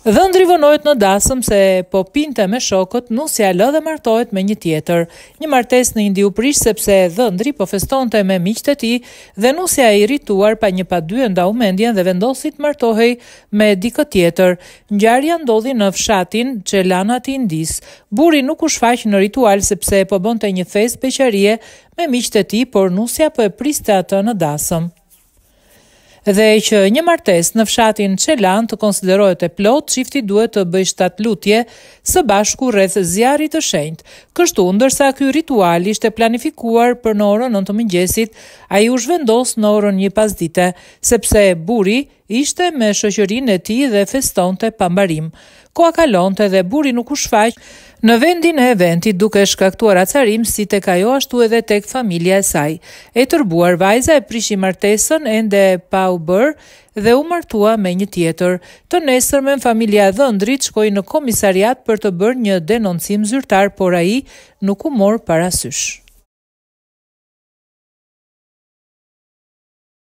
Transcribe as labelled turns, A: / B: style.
A: Dhe ndrivonojt në dasëm se po pinte me shokët, nusja lë dhe martojt me një tjetër. Një martes në indi u prish sepse dhe ndri po festonte me miqët e ti dhe nusja i rituar pa një pa dy nda u mendjen dhe vendosit martohej me dikë tjetër. Njarja ndodhi në fshatin që lana ti indis. Buri nuk u shfaq në ritual sepse po bonte një fez peqarie me miqët e ti, por nusja po e priste atë në dasëm dhe që një martes në fshatin Çelan të konsiderohet e plot, çifti duhet të bëjë shtat lutje së bashku rreth zjarrit të shenjtë. Kështu, ndërsa ky ritual ishte planifikuar për në orën 9 të mëngjesit, ai u zhvendos në orën 1 pasdite, sepse burri ishte me shëqërinë e tij dhe festonte pambarim koa kalonte dhe buri nuk u shfaq në vendin e eventit duke shkaktuar acarim si tek ajo ashtu edhe tek familja e saj. E tërbuar vajza e prishi martesën ende pa u bërë dhe u martua me një tjetër. Të nesër me familja e dhëndrit shkoi në komisariat për të bërë një denoncim zyrtar, por ai nuk u mor parasysh.